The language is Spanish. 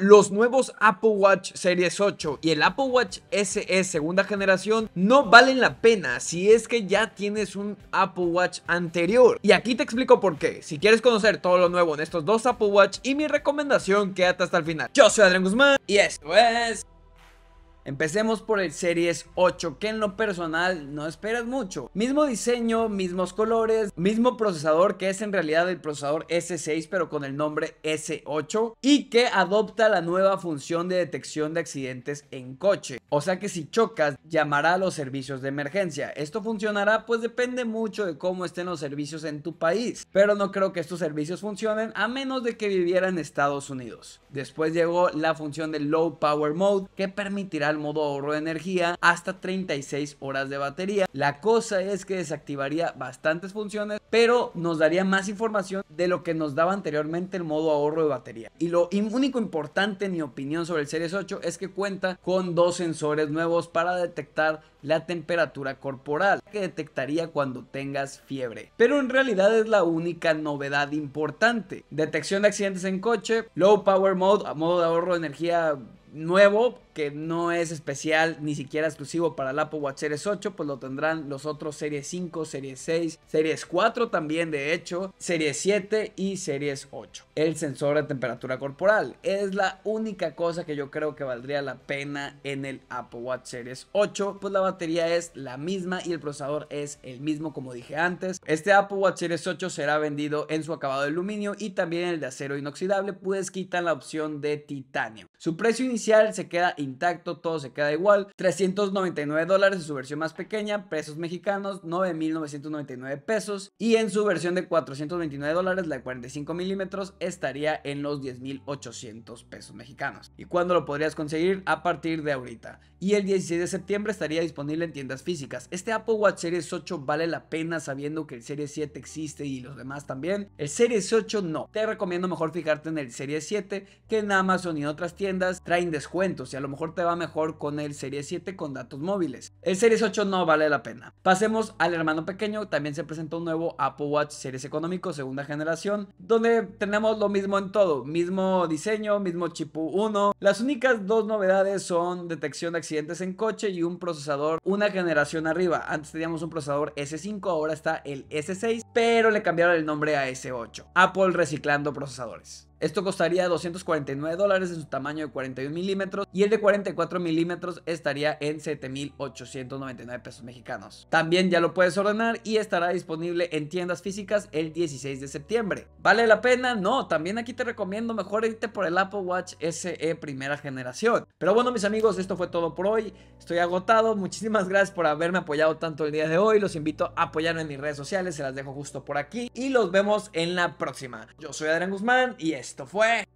los nuevos Apple Watch Series 8 y el Apple Watch SE segunda generación no valen la pena si es que ya tienes un Apple Watch anterior. Y aquí te explico por qué. Si quieres conocer todo lo nuevo en estos dos Apple Watch y mi recomendación, quédate hasta el final. Yo soy Adrián Guzmán y esto es Empecemos por el Series 8, que en lo personal no esperas mucho. Mismo diseño, mismos colores, mismo procesador, que es en realidad el procesador S6, pero con el nombre S8, y que adopta la nueva función de detección de accidentes en coche. O sea que si chocas, llamará a los servicios de emergencia. Esto funcionará, pues depende mucho de cómo estén los servicios en tu país, pero no creo que estos servicios funcionen a menos de que viviera en Estados Unidos. Después llegó la función de Low Power Mode, que permitirá al modo ahorro de energía hasta 36 horas de batería. La cosa es que desactivaría bastantes funciones, pero nos daría más información de lo que nos daba anteriormente el modo ahorro de batería. Y lo único importante en mi opinión sobre el Series 8 es que cuenta con dos sensores nuevos para detectar la temperatura corporal que detectaría cuando tengas fiebre. Pero en realidad es la única novedad importante. Detección de accidentes en coche, low power mode, a modo de ahorro de energía nuevo no es especial ni siquiera exclusivo para el Apple Watch Series 8, pues lo tendrán los otros Series 5, Series 6, Series 4 también de hecho, Series 7 y Series 8. El sensor de temperatura corporal es la única cosa que yo creo que valdría la pena en el Apple Watch Series 8, pues la batería es la misma y el procesador es el mismo como dije antes. Este Apple Watch Series 8 será vendido en su acabado de aluminio y también en el de acero inoxidable, pues quitan la opción de titanio. Su precio inicial se queda in intacto, todo se queda igual. 399 dólares en su versión más pequeña, pesos mexicanos, 9.999 pesos. Y en su versión de 429 dólares, la de 45 milímetros, estaría en los 10.800 pesos mexicanos. ¿Y cuándo lo podrías conseguir? A partir de ahorita. Y el 16 de septiembre estaría disponible en tiendas físicas. Este Apple Watch Series 8 vale la pena sabiendo que el Series 7 existe y los demás también. El Series 8 no. Te recomiendo mejor fijarte en el Series 7 que en Amazon y en otras tiendas traen descuentos y mejor te va mejor con el Serie 7 con datos móviles. El Series 8 no vale la pena. Pasemos al hermano pequeño, también se presentó un nuevo Apple Watch Series económico segunda generación, donde tenemos lo mismo en todo, mismo diseño, mismo chip 1. Las únicas dos novedades son detección de accidentes en coche y un procesador una generación arriba. Antes teníamos un procesador S5, ahora está el S6, pero le cambiaron el nombre a S8. Apple reciclando procesadores. Esto costaría 249 dólares en su tamaño de 41 milímetros y el de 44 milímetros estaría en 7.899 pesos mexicanos. También ya lo puedes ordenar y estará disponible en tiendas físicas el 16 de septiembre. ¿Vale la pena? No, también aquí te recomiendo mejor irte por el Apple Watch SE primera generación. Pero bueno mis amigos, esto fue todo por hoy. Estoy agotado, muchísimas gracias por haberme apoyado tanto el día de hoy. Los invito a apoyarme en mis redes sociales, se las dejo justo por aquí y los vemos en la próxima. Yo soy Adrián Guzmán y es... Esto fue...